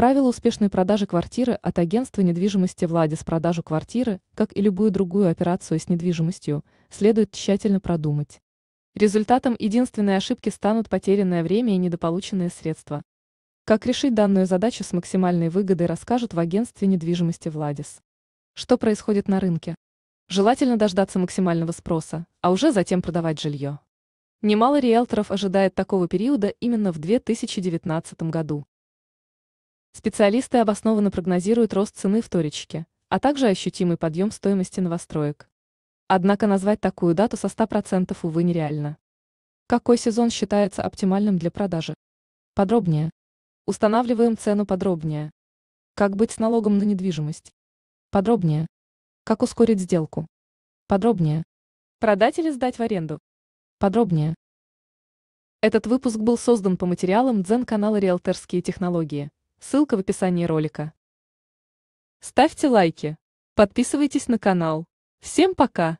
Правила успешной продажи квартиры от агентства недвижимости «Владис» продажу квартиры, как и любую другую операцию с недвижимостью, следует тщательно продумать. Результатом единственной ошибки станут потерянное время и недополученные средства. Как решить данную задачу с максимальной выгодой расскажут в агентстве недвижимости «Владис». Что происходит на рынке? Желательно дождаться максимального спроса, а уже затем продавать жилье. Немало риэлторов ожидает такого периода именно в 2019 году. Специалисты обоснованно прогнозируют рост цены вторички, а также ощутимый подъем стоимости новостроек. Однако назвать такую дату со 100% увы нереально. Какой сезон считается оптимальным для продажи? Подробнее. Устанавливаем цену подробнее. Как быть с налогом на недвижимость? Подробнее. Как ускорить сделку? Подробнее. Продать или сдать в аренду? Подробнее. Этот выпуск был создан по материалам Дзен-канала «Риэлторские технологии» ссылка в описании ролика. Ставьте лайки, подписывайтесь на канал. Всем пока!